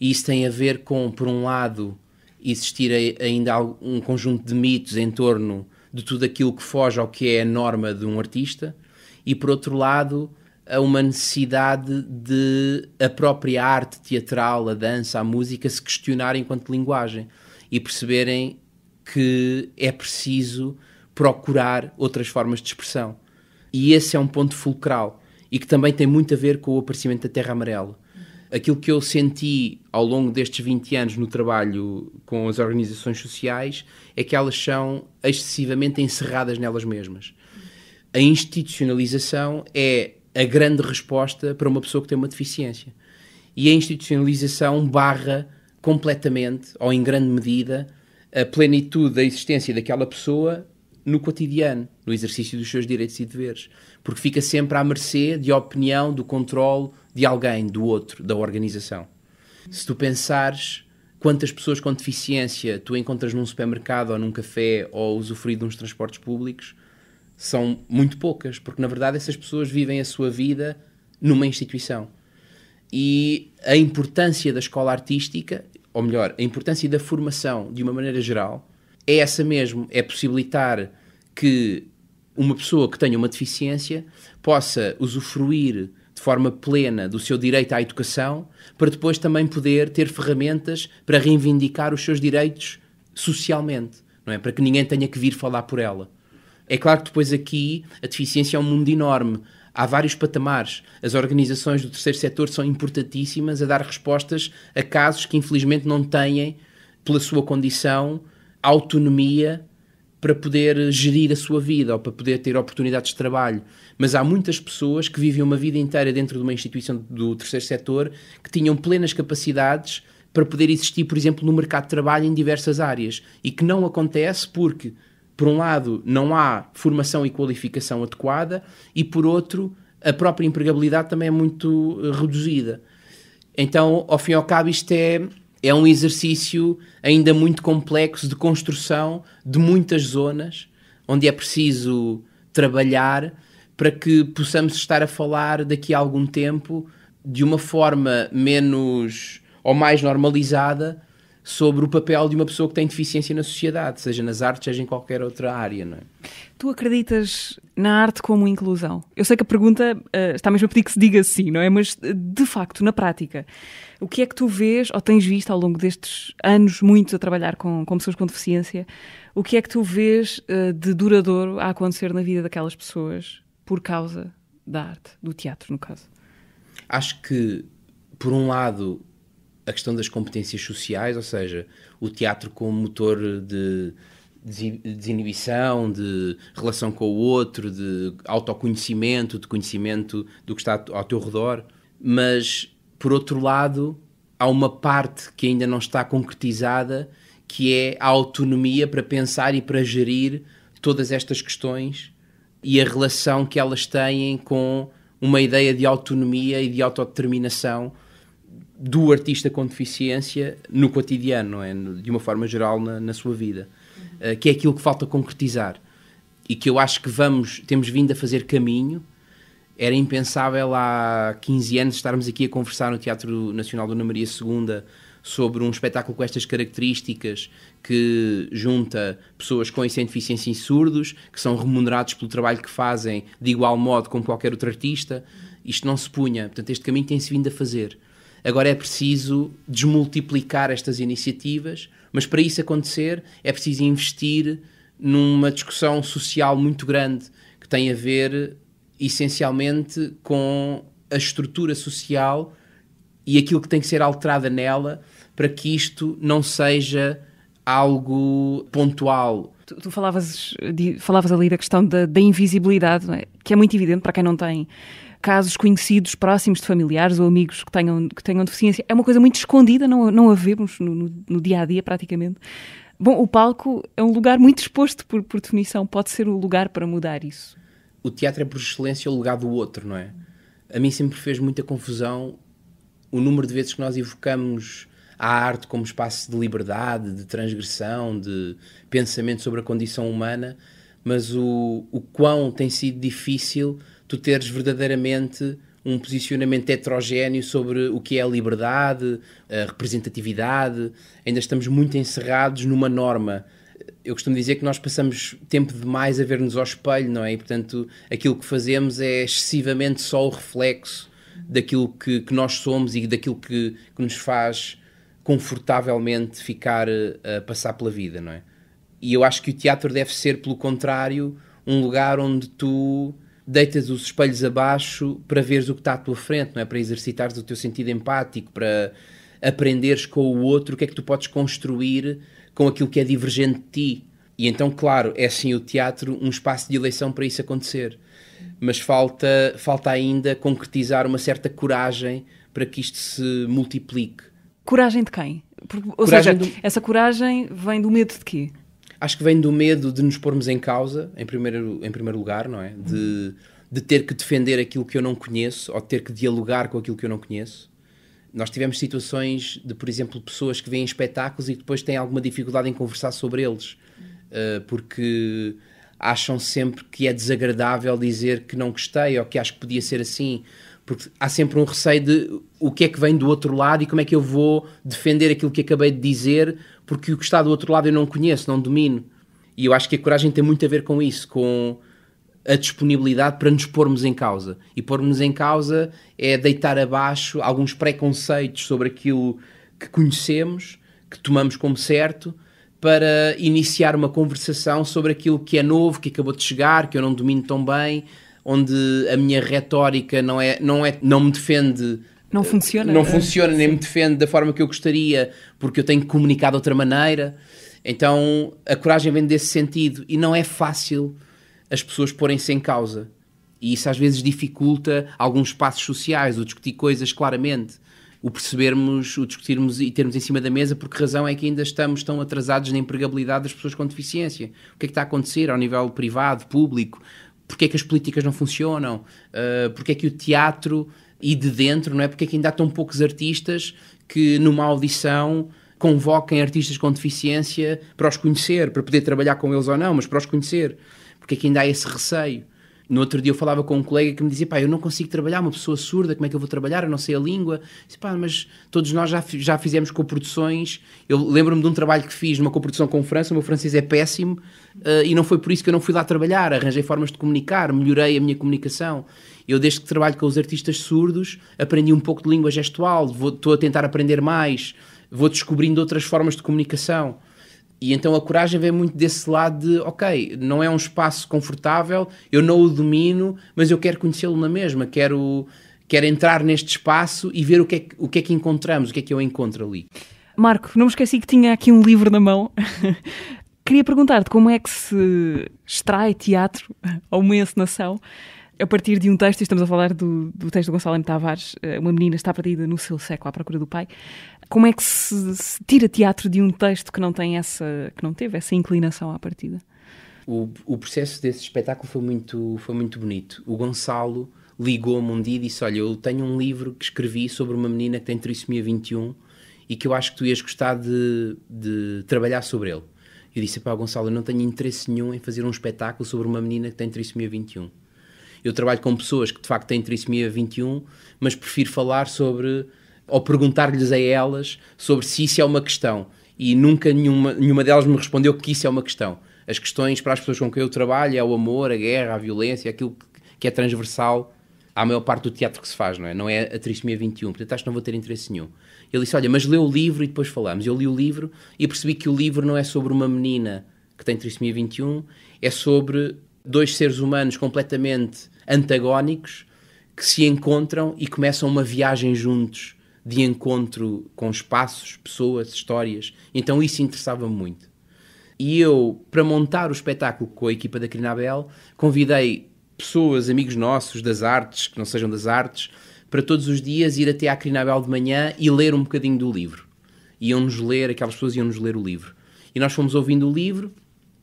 E isso tem a ver com, por um lado, existir ainda um conjunto de mitos em torno de tudo aquilo que foge ao que é a norma de um artista, e por outro lado, a uma necessidade de a própria arte teatral, a dança, a música se questionar enquanto linguagem e perceberem que é preciso procurar outras formas de expressão. E esse é um ponto fulcral e que também tem muito a ver com o aparecimento da Terra Amarela aquilo que eu senti ao longo destes 20 anos no trabalho com as organizações sociais é que elas são excessivamente encerradas nelas mesmas. A institucionalização é a grande resposta para uma pessoa que tem uma deficiência. E a institucionalização barra completamente, ou em grande medida, a plenitude da existência daquela pessoa no cotidiano, no exercício dos seus direitos e deveres. Porque fica sempre à mercê de opinião, do controle de alguém, do outro, da organização. Se tu pensares quantas pessoas com deficiência tu encontras num supermercado ou num café ou usufruir de uns transportes públicos, são muito poucas, porque na verdade essas pessoas vivem a sua vida numa instituição. E a importância da escola artística, ou melhor, a importância da formação de uma maneira geral, é essa mesmo: é possibilitar que uma pessoa que tenha uma deficiência possa usufruir de forma plena do seu direito à educação, para depois também poder ter ferramentas para reivindicar os seus direitos socialmente, não é? Para que ninguém tenha que vir falar por ela. É claro que depois aqui a deficiência é um mundo enorme. Há vários patamares. As organizações do terceiro setor são importantíssimas a dar respostas a casos que infelizmente não têm, pela sua condição, autonomia para poder gerir a sua vida ou para poder ter oportunidades de trabalho. Mas há muitas pessoas que vivem uma vida inteira dentro de uma instituição do terceiro setor que tinham plenas capacidades para poder existir, por exemplo, no mercado de trabalho em diversas áreas e que não acontece porque, por um lado, não há formação e qualificação adequada e, por outro, a própria empregabilidade também é muito eh, reduzida. Então, ao fim e ao cabo, isto é é um exercício ainda muito complexo de construção de muitas zonas onde é preciso trabalhar para que possamos estar a falar daqui a algum tempo de uma forma menos ou mais normalizada sobre o papel de uma pessoa que tem deficiência na sociedade, seja nas artes, seja em qualquer outra área, não é? Tu acreditas na arte como inclusão? Eu sei que a pergunta uh, está mesmo a pedir que se diga assim, não é? Mas, eh, de facto, na prática, o que é que tu vês ou tens visto ao longo destes anos muitos a trabalhar com, com pessoas com deficiência? O que é que tu vês uh, de duradouro a acontecer na vida daquelas pessoas por causa da arte, do teatro, no caso? Acho que, por um lado, a questão das competências sociais, ou seja, o teatro como motor de desinibição, de relação com o outro, de autoconhecimento, de conhecimento do que está ao teu redor. Mas, por outro lado, há uma parte que ainda não está concretizada, que é a autonomia para pensar e para gerir todas estas questões e a relação que elas têm com uma ideia de autonomia e de autodeterminação do artista com deficiência no cotidiano, é? de uma forma geral na, na sua vida, uhum. uh, que é aquilo que falta concretizar e que eu acho que vamos, temos vindo a fazer caminho. Era impensável há 15 anos estarmos aqui a conversar no Teatro Nacional Dona Maria II sobre um espetáculo com estas características que junta pessoas com e sem deficiência e surdos, que são remunerados pelo trabalho que fazem de igual modo como qualquer outro artista. Uhum. Isto não se punha. Portanto, este caminho tem-se vindo a fazer. Agora é preciso desmultiplicar estas iniciativas, mas para isso acontecer é preciso investir numa discussão social muito grande que tem a ver essencialmente com a estrutura social e aquilo que tem que ser alterada nela para que isto não seja algo pontual. Tu, tu falavas, de, falavas ali da questão da, da invisibilidade, é? que é muito evidente para quem não tem casos conhecidos, próximos de familiares ou amigos que tenham, que tenham deficiência. É uma coisa muito escondida, não, não a vemos no, no, no dia a dia praticamente. Bom, o palco é um lugar muito exposto, por, por definição, pode ser o um lugar para mudar isso. O teatro é, por excelência, o lugar do outro, não é? A mim sempre fez muita confusão o número de vezes que nós evocamos a arte como espaço de liberdade, de transgressão, de pensamento sobre a condição humana, mas o, o quão tem sido difícil tu teres verdadeiramente um posicionamento heterogéneo sobre o que é a liberdade, a representatividade. Ainda estamos muito encerrados numa norma. Eu costumo dizer que nós passamos tempo demais a ver-nos ao espelho, não é? E, portanto, aquilo que fazemos é excessivamente só o reflexo daquilo que, que nós somos e daquilo que, que nos faz confortavelmente ficar eh, a passar pela vida, não é? E eu acho que o teatro deve ser, pelo contrário, um lugar onde tu deitas os espelhos abaixo para veres o que está à tua frente, não é? Para exercitares o teu sentido empático, para aprenderes com o outro o que é que tu podes construir com aquilo que é divergente de ti. E então, claro, é sim o teatro um espaço de eleição para isso acontecer. Mas falta, falta ainda concretizar uma certa coragem para que isto se multiplique. Coragem de quem? Ou coragem seja, do... essa coragem vem do medo de quê? acho que vem do medo de nos pormos em causa, em primeiro, em primeiro lugar, não é? De, de ter que defender aquilo que eu não conheço ou ter que dialogar com aquilo que eu não conheço. Nós tivemos situações de, por exemplo, pessoas que vêm espetáculos e que depois têm alguma dificuldade em conversar sobre eles, uh, porque acham sempre que é desagradável dizer que não gostei ou que acho que podia ser assim, porque há sempre um receio de o que é que vem do outro lado e como é que eu vou defender aquilo que acabei de dizer porque o que está do outro lado eu não conheço, não domino. E eu acho que a coragem tem muito a ver com isso, com a disponibilidade para nos pormos em causa. E pormos em causa é deitar abaixo alguns preconceitos sobre aquilo que conhecemos, que tomamos como certo, para iniciar uma conversação sobre aquilo que é novo, que acabou de chegar, que eu não domino tão bem, onde a minha retórica não é não é não me defende não eh, funciona? Não é? funciona, nem Sim. me defende da forma que eu gostaria, porque eu tenho que comunicar de outra maneira. Então a coragem vem desse sentido e não é fácil as pessoas porem-se em causa. E isso às vezes dificulta alguns espaços sociais, o discutir coisas claramente, o percebermos, o discutirmos e termos em cima da mesa porque razão é que ainda estamos tão atrasados na empregabilidade das pessoas com deficiência. O que é que está a acontecer ao nível privado, público? Porquê é que as políticas não funcionam? Uh, porquê é que o teatro e de dentro, não é? Porque é que ainda há tão poucos artistas que numa audição convoquem artistas com deficiência para os conhecer, para poder trabalhar com eles ou não, mas para os conhecer. Porque é que ainda há esse receio. No outro dia eu falava com um colega que me dizia: pá, eu não consigo trabalhar, uma pessoa surda, como é que eu vou trabalhar? Eu não sei a língua. disse, pá, mas todos nós já, já fizemos coproduções. Eu lembro-me de um trabalho que fiz numa coprodução com França, o meu francês é péssimo, uh, e não foi por isso que eu não fui lá trabalhar. Arranjei formas de comunicar, melhorei a minha comunicação. Eu, desde que trabalho com os artistas surdos, aprendi um pouco de língua gestual, estou a tentar aprender mais, vou descobrindo outras formas de comunicação. E então a coragem vem muito desse lado de, ok, não é um espaço confortável, eu não o domino, mas eu quero conhecê-lo na mesma, quero, quero entrar neste espaço e ver o que, é, o que é que encontramos, o que é que eu encontro ali. Marco, não me esqueci que tinha aqui um livro na mão (laughs) Queria perguntar-te como é que se extrai teatro (laughs) a uma encenação a partir de um texto, estamos a falar do, do texto do Gonçalo M. Tavares, eh, uma menina está perdida no seu século à procura do pai. Como é que se, se, tira teatro de um texto que não tem essa, que não teve essa inclinação à partida? O, o processo desse espetáculo foi muito, foi muito bonito. O Gonçalo ligou-me um dia e disse: Olha, eu tenho um livro que escrevi sobre uma menina que tem trissomia 21 e que eu acho que tu ias gostar de, de trabalhar sobre ele. Eu disse, pá, Gonçalo, eu não tenho interesse nenhum em fazer um espetáculo sobre uma menina que tem trissomia 21. Eu trabalho com pessoas que de facto têm trissomia 21, mas prefiro falar sobre, ou perguntar-lhes a elas sobre se isso é uma questão. E nunca nenhuma, nenhuma delas me respondeu que isso é uma questão. As questões para as pessoas com quem eu trabalho é o amor, a guerra, a violência, aquilo que é transversal à maior parte do teatro que se faz, não é? Não é a trissomia 21. Portanto, acho que não vou ter interesse nenhum. Ele disse: Olha, mas lê o livro e depois falamos. Eu li o livro e percebi que o livro não é sobre uma menina que tem trissomia 21, é sobre dois seres humanos completamente antagónicos que se encontram e começam uma viagem juntos de encontro com espaços, pessoas, histórias. Então isso interessava-me muito. E eu, para montar o espetáculo com a equipa da Crinabel, convidei pessoas, amigos nossos das artes, que não sejam das artes, para todos os dias ir até à Crinabel de manhã e ler um bocadinho do livro. Iam-nos ler, aquelas pessoas iam-nos ler o livro. E nós fomos ouvindo o livro.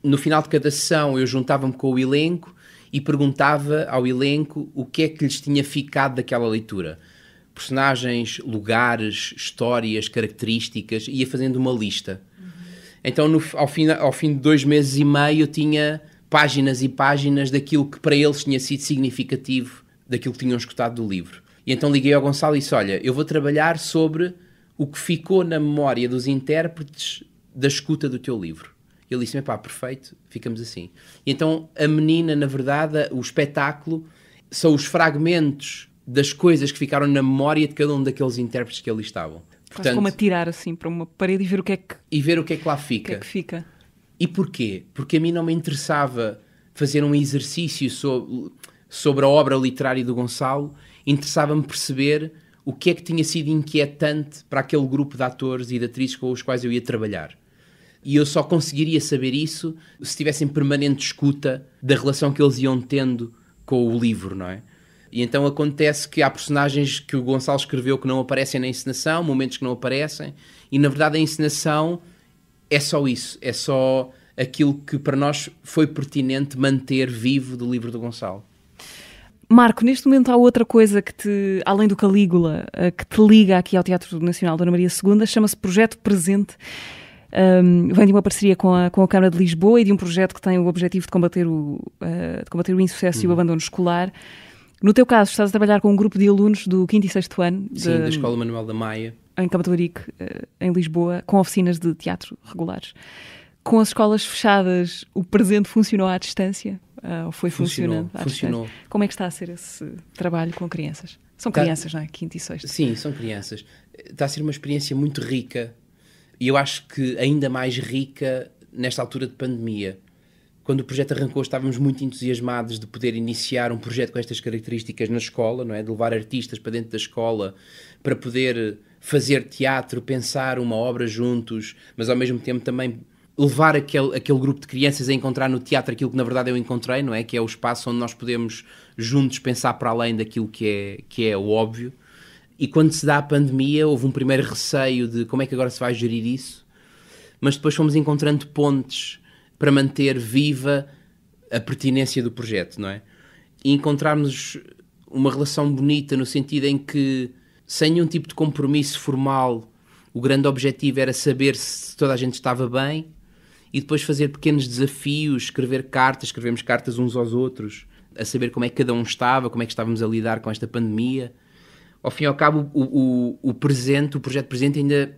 No final de cada sessão eu juntava-me com o elenco e perguntava ao elenco o que é que lhes tinha ficado daquela leitura. Personagens, lugares, histórias, características, ia fazendo uma lista. Uhum. Então, no, ao, fim, ao fim de dois meses e meio, eu tinha páginas e páginas daquilo que para eles tinha sido significativo, daquilo que tinham escutado do livro. E então liguei ao Gonçalo e disse: Olha, eu vou trabalhar sobre o que ficou na memória dos intérpretes da escuta do teu livro. Ele disse: pá, perfeito, ficamos assim. E então a menina, na verdade, o espetáculo são os fragmentos das coisas que ficaram na memória de cada um daqueles intérpretes que ali estavam. Portanto, Faz como atirar assim para uma parede e ver o que é que. E ver o que é que lá fica. O Que é que fica. E porquê? Porque a mim não me interessava fazer um exercício sobre, sobre a obra literária do Gonçalo interessava-me perceber o que é que tinha sido inquietante para aquele grupo de atores e de atrizes com os quais eu ia trabalhar. E eu só conseguiria saber isso se tivessem permanente escuta da relação que eles iam tendo com o livro, não é? E então acontece que há personagens que o Gonçalo escreveu que não aparecem na encenação, momentos que não aparecem, e na verdade a encenação é só isso, é só aquilo que para nós foi pertinente manter vivo do livro do Gonçalo. Marco, neste momento há outra coisa que te, além do Calígula, eh, que te liga aqui ao Teatro Nacional Dona Maria II, chama-se Projeto Presente. Um, vem de uma parceria com a, com a Câmara de Lisboa e de um projeto que tem o objetivo de combater o, uh, de combater o insucesso uhum. e o uhum. abandono escolar. No teu caso, estás a trabalhar com um grupo de alunos do 5 e 6 ano. De, da Escola Manuel da Maia. Em Camatorique, uh, eh, em Lisboa, com oficinas de teatro regulares. Com as escolas fechadas, o presente funcionou à distância? Ah, ou foi funcionou, funcionando? É. Funcionou. Distância. Como é que está a ser esse trabalho com crianças? São tá. crianças, está, não é? Quinto e sexto. Sim, são crianças. Está a ser uma experiência muito rica e eu acho que ainda mais rica nesta altura de pandemia. Quando o projeto arrancou, estávamos muito entusiasmados de poder iniciar um projeto com estas características na escola, não é? De levar artistas para dentro da escola para poder fazer teatro, pensar uma obra juntos, mas ao mesmo tempo também levar aquele, aquele grupo de crianças a encontrar no teatro aquilo que na verdade eu encontrei, não é? Que é o espaço onde nós podemos juntos pensar para além daquilo que é, que é o óbvio. E quando se dá a pandemia, houve um primeiro receio de como é que agora se vai gerir isso, mas depois fomos encontrando pontes para manter viva a pertinência do projeto, não é? E encontrarmos uma relação bonita no sentido em que, sem nenhum tipo de compromisso formal, o grande objetivo era saber se toda a gente estava bem e depois fazer pequenos desafios, escrever cartas, escrevemos cartas uns aos outros, a saber como é que cada um estava, como é que estávamos a lidar com esta pandemia. Ao fim e ao cabo, o, o, o presente, o projeto presente ainda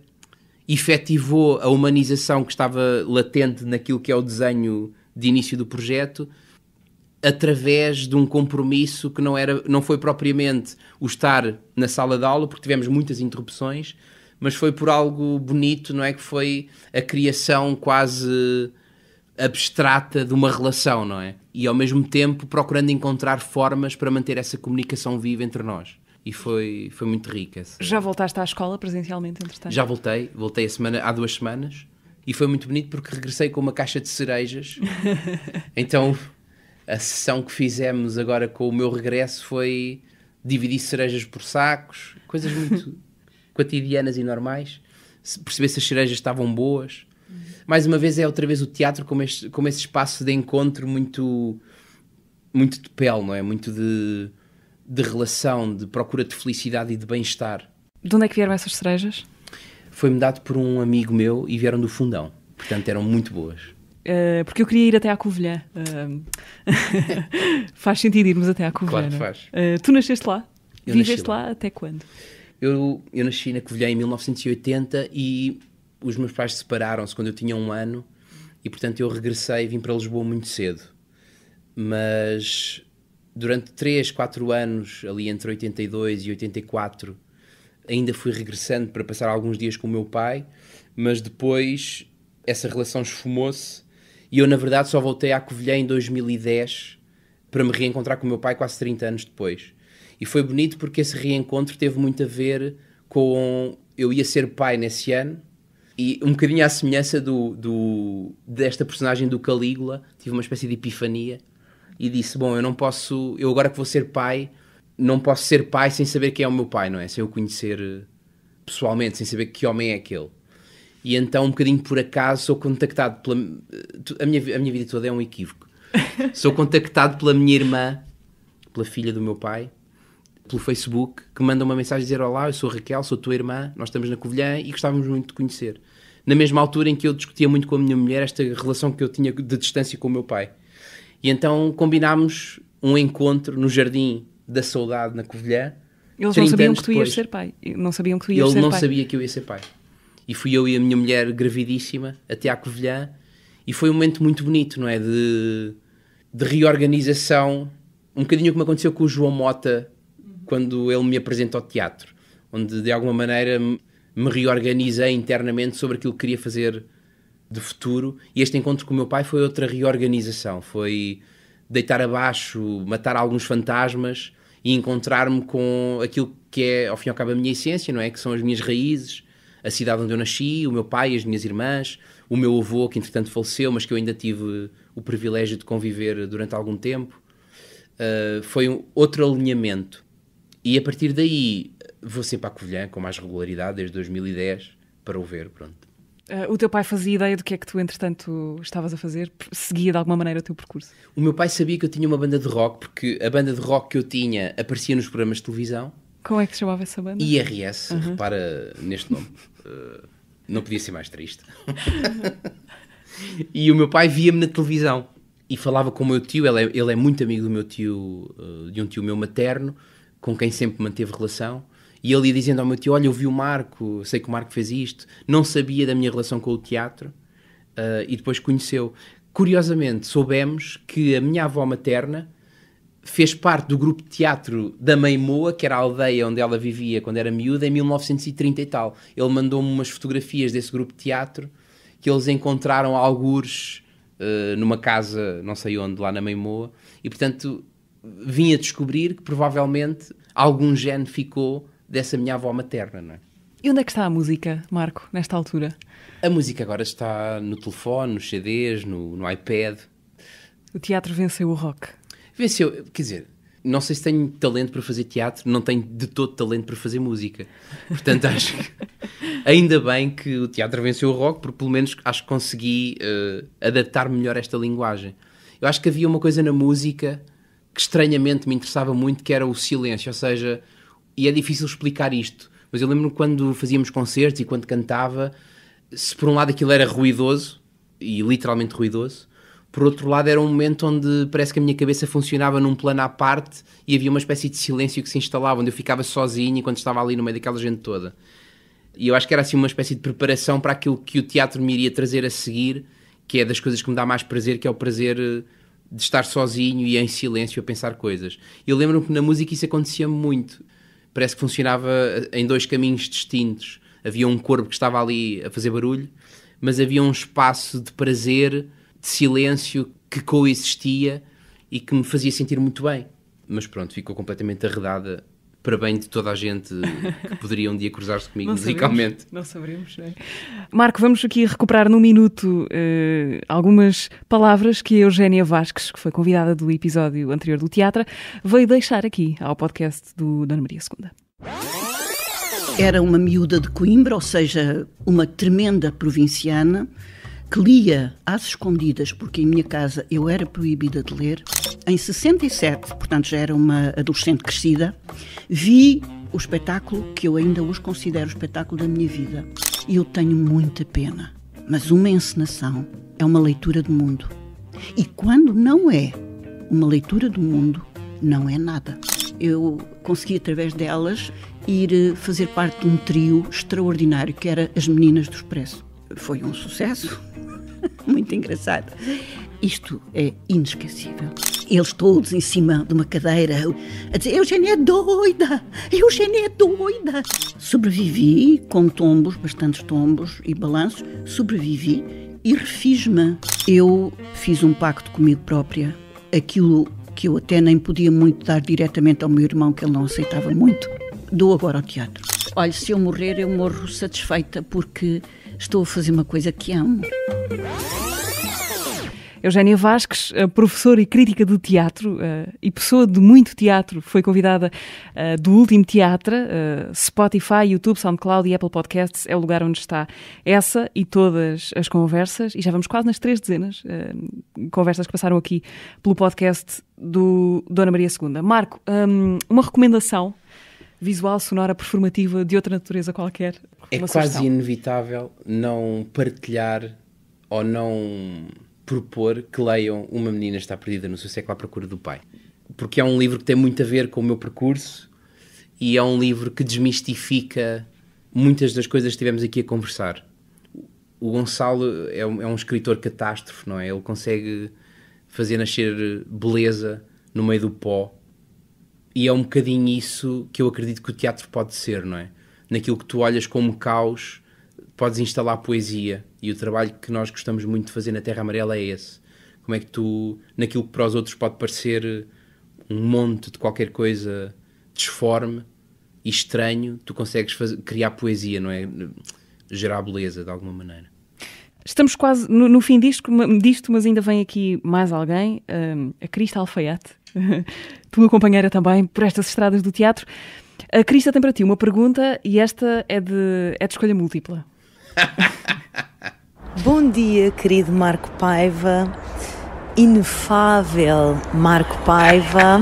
efetivou a humanização que estava latente naquilo que é o desenho de início do projeto através de um compromisso que não era não foi propriamente o estar na sala de aula porque tivemos muitas interrupções mas foi por algo bonito, não é? Que foi a criação quase abstrata de uma relação, não é? E ao mesmo tempo procurando encontrar formas para manter essa comunicação viva entre nós. E foi, foi muito rica. Já voltaste à escola presencialmente, entretanto? Já voltei, voltei a semana, há duas semanas. E foi muito bonito porque regressei com uma caixa de cerejas. (laughs) então, a sessão que fizemos agora com o meu regresso foi dividir cerejas por sacos, coisas muito cotidianas e normais, perceber se as cerejas estavam boas. Mais uma vez é outra vez o teatro como, este, como esse espaço de encontro muito muito de pele, não é? Muito de, de relação, de procura de felicidade e de bem-estar. De onde é que vieram essas cerejas? Foi-me dado por um amigo meu e vieram do fundão. Portanto, eram muito boas. Uh, porque eu queria ir até à Covilhã. Uh, (laughs) faz sentido irmos até à Covilhã. Claro que é? faz. Uh, tu nasceste lá? Eu Viveste lá. lá até quando? Eu, eu nasci na Covilhã em 1980 e os meus pais separaram-se quando eu tinha um ano e, portanto, eu regressei e vim para Lisboa muito cedo. Mas durante 3, 4 anos, ali entre 82 e 84, ainda fui regressando para passar alguns dias com o meu pai, mas depois essa relação esfumou-se e eu, na verdade, só voltei à Covilhã em 2010 para me reencontrar com o meu pai quase 30 anos depois. E foi bonito porque esse reencontro teve muito a ver com. Eu ia ser pai nesse ano e um bocadinho à semelhança do, do, desta personagem do Calígula, tive uma espécie de epifania e disse: Bom, eu não posso, eu agora que vou ser pai, não posso ser pai sem saber quem é o meu pai, não é? Sem o conhecer pessoalmente, sem saber que homem é aquele. E então, um bocadinho por acaso, sou contactado pela. Eh, a minha, a minha vida toda é um equívoco. (laughs) sou contactado pela minha irmã, pela filha do meu pai, pelo Facebook que manda uma mensagem dizer Olá, eu sou Raquel, sou tua irmã, nós estamos na Covilhã e gostávamos muito de conhecer. Na mesma altura em que eu discutia muito com a minha mulher esta relação que eu tinha de distância com o meu pai. E então combinámos um encontro no Jardim da Saudade, na Covilhã. Eles não sabiam que tu ias ser pai. Não sabiam que tu ias Ele ser não pai. sabia que eu ia ser pai. E fui eu e a minha mulher gravidíssima até à Covilhã e foi um momento muito bonito, não é? De, de reorganização. Um bocadinho como aconteceu com o João Mota quando ele me apresenta ao teatro, onde de alguma maneira me reorganizei internamente sobre aquilo que queria fazer de futuro. E este encontro com o meu pai foi outra reorganização, foi deitar abaixo, matar alguns fantasmas e encontrar-me com aquilo que é, ao fim e ao cabo, a minha essência, não é? Que são as minhas raízes, a cidade onde eu nasci, o meu pai, as minhas irmãs, o meu avô, que entretanto faleceu, mas que eu ainda tive o privilégio de conviver durante algum tempo. Uh, foi um outro alinhamento. E a partir daí vou ser para a Covilhã com mais regularidade, desde 2010, para o ver, pronto. Uh, o teu pai fazia ideia do que é que tu, entretanto, estavas a fazer? Seguia de alguma maneira o teu percurso? O meu pai sabia que eu tinha uma banda de rock, porque a banda de rock que eu tinha aparecia nos programas de televisão. Como é que se chamava essa banda? IRS, uhum. repara neste nome. uh, não podia ser mais triste. (laughs) e o meu pai via-me na televisão e falava com o meu tio, ele é, ele é muito amigo do meu tio, ah, de um tio meu materno, com quem sempre manteve relação, e ele ia dizendo ao meu tio: Olha, eu vi o Marco, sei que o Marco fez isto, não sabia da minha relação com o teatro, uh, e depois conheceu. Curiosamente, soubemos que a minha avó materna fez parte do grupo de teatro da Meimoa, que era a aldeia onde ela vivia quando era miúda, em 1930 e tal. Ele mandou-me umas fotografias desse grupo de teatro que eles encontraram algures uh, numa casa, não sei onde, lá na Meimoa. E, portanto, vim a descobrir que provavelmente algum gene ficou dessa minha avó materna, não é? E onde é que está a música, Marco, nesta altura? A música agora está no telefone, nos CDs, no, no iPad. O teatro venceu o rock. Venceu, quer dizer, não sei se tenho talento para fazer teatro, não tenho de todo talento para fazer música. Portanto, (laughs) acho que ainda bem que o teatro venceu o rock, porque pelo menos acho que consegui uh, adaptar melhor esta linguagem. Eu acho que havia uma coisa na música que estranhamente me interessava muito, que era o silêncio, ou seja, e é difícil explicar isto, mas eu lembro quando fazíamos concertos e quando cantava, se por um lado aquilo era ruidoso, e literalmente ruidoso, por outro lado era um momento onde parece que a minha cabeça funcionava num plano à parte e havia uma espécie de silêncio que se instalava, onde eu ficava sozinho enquanto estava ali no meio daquela gente toda. E eu acho que era assim uma espécie de preparação para aquilo que o teatro me iria trazer a seguir, que é das coisas que me dá mais prazer, que é o prazer eh, de estar sozinho e em silêncio a pensar coisas. Eu lembro-me que na música isso acontecia muito. Parece que funcionava em dois caminhos distintos. Havia um corpo que estava ali a fazer barulho, mas havia um espaço de prazer, de silêncio que coexistia e que me fazia sentir muito bem. Mas pronto, ficou completamente arredada para bem de toda a gente que poderia um dia cruzar-se comigo (laughs) não musicalmente. Sabemos, não saberemos, não é? Marco, vamos aqui recuperar num minuto uh, algumas palavras que a Eugénia Vasques, que foi convidada do episódio anterior do Teatro, veio deixar aqui ao podcast do Dona Maria II. Era uma miúda de Coimbra, ou seja, uma tremenda provinciana, que lia às escondidas, porque em minha casa eu era proibida de ler, em 67, portanto já era uma adolescente crescida, vi o espetáculo que eu ainda hoje considero o espetáculo da minha vida. E eu tenho muita pena. Mas uma encenação é uma leitura do mundo. E quando não é uma leitura do mundo, não é nada. Eu consegui, através delas, ir eh, fazer parte de um trio extraordinário que era As Meninas do Expresso. Foi um sucesso, (laughs) muito engraçado. Isto é inesquecível. Eles todos em cima de uma cadeira a dizer: Eugênia é doida! Eugênia é doida! Sobrevivi com tombos, bastantes tombos e balanços, sobrevivi e refiz-me. Eu fiz um pacto comigo própria. Aquilo que eu até nem podia muito dar diretamente ao meu irmão, que ele não aceitava muito, dou agora ao teatro. Olha, se eu morrer, eu morro satisfeita porque estou a fazer uma coisa que amo. Eugénia Vasques, eh, professora e crítica do teatro uh, e pessoa de muito teatro, foi convidada uh, do Último Teatro, uh, Spotify, YouTube, SoundCloud e Apple Podcasts, é o lugar onde está essa e todas as conversas, e já vamos quase nas três dezenas, conversas que passaram aqui pelo podcast do Dona Maria II. Marco, um, uma recomendação visual, sonora, performativa, de outra natureza qualquer. É quase sugestão. inevitável não partilhar ou não propor que leiam Uma Menina Está Perdida no Seu Século é à Procura do Pai. Porque é um livro que tem muito a ver com o meu percurso e é um livro que desmistifica muitas das coisas que tivemos aqui a conversar. O Gonçalo é um, é um escritor catástrofe, não é? Ele consegue fazer nascer beleza no meio do pó e é um bocadinho isso que eu acredito que o teatro pode ser, não é? Naquilo que tu olhas como caos, podes instalar poesia. E o trabalho que nós gostamos muito de fazer na Terra Amarela é esse. Como é que tu, naquilo que para os outros pode parecer um monte de qualquer coisa disforme e estranho, tu consegues fazer, criar poesia, não é? Gerar beleza de alguma maneira. Estamos quase no, no fim disto, disto, mas ainda vem aqui mais alguém, um, a Crista Alfaiate, (laughs) Tua companheira também por estas estradas do teatro. A Crista tem para ti uma pergunta e esta é de, é de escolha múltipla. (laughs) Bom dia, querido Marco Paiva, inefável Marco Paiva.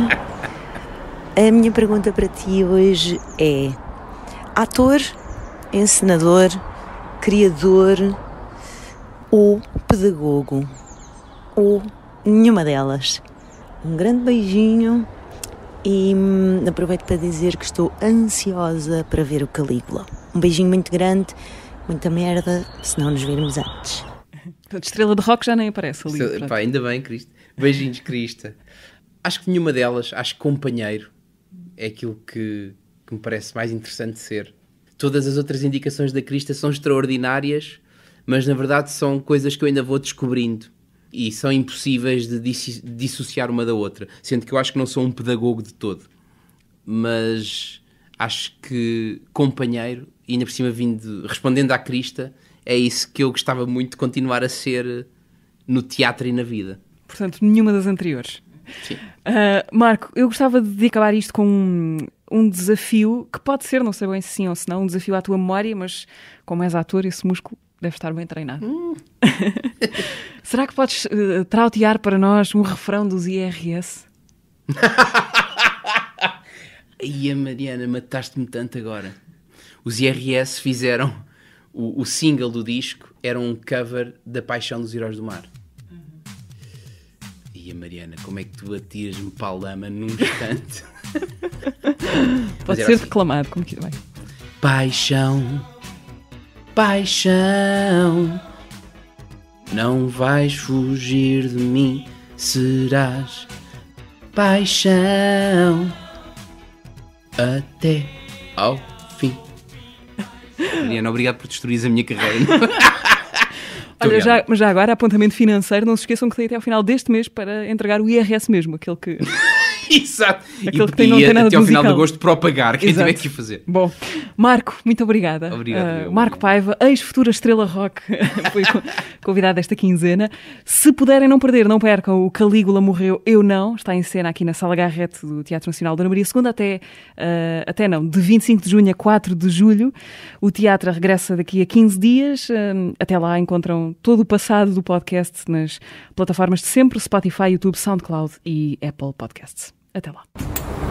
A minha pergunta para ti hoje é: ator, encenador, criador ou pedagogo? Ou nenhuma delas? Um grande beijinho e hum, aproveito para dizer que estou ansiosa para ver o Calígula. Um beijinho muito grande, muita merda, se não nos virmos antes. estrela de rock já nem aparece ali. pá, ainda bem, Cristo. Beijinhos, Crista. Acho que nenhuma delas, acho que companheiro é aquilo que, que me parece mais interessante ser. Todas as outras indicações da Crista são extraordinárias, mas na verdade são coisas que eu ainda vou descobrindo e são impossíveis de dissociar uma da outra. Sendo que eu acho que não sou um pedagogo de todo, mas acho que companheiro, e ainda por cima vindo, respondendo à Crista, é isso que eu gostava muito de continuar a ser no teatro e na vida. Portanto, nenhuma das anteriores. Sim. Uh, Marco, eu gostava de acabar isto com um, um, desafio que pode ser, não sei bem se sim ou se não, um desafio à tua memória, mas como és ator, esse músculo deve estar bem treinado. Hum. (laughs) Será que podes uh, trautear para nós um refrão dos IRS? (laughs) a Mariana, mataste-me tanto agora. Os IRS fizeram o, o, single do disco, era um cover da Paixão dos Heróis do Mar. E a Mariana, como é que tu atiras-me para a lama num instante? (laughs) Pode ser assim. como que vai? Paixão paixão. Não vais fugir de mim, serás paixão até ao fim. Mariana, (laughs) obrigado por destruir a minha carreira. (laughs) Olha, já, mas já agora, apontamento financeiro, não se esqueçam que tem até ao final deste mês para entregar o IRS mesmo, aquele que (laughs) (laughs) Exato. Aquele e, que não tem nada até ao final de agosto para o pagar. Quem Exato. tiver que fazer. Bom, Marco, muito obrigada. Obrigado. Uh, Marco Paiva, ex-futura estrela rock, (laughs) foi convidado esta quinzena. Se puderem não perder, não percam o Calígula Morreu, Eu Não. Está em cena aqui na Sala Garret do Teatro Nacional da Maria II até, uh, até não, de 25 de junho a 4 de julho. O teatro regressa daqui a 15 dias. Uh, até lá encontram todo o passado do podcast nas plataformas de sempre, Spotify, YouTube, SoundCloud e Apple Podcasts. Até lá.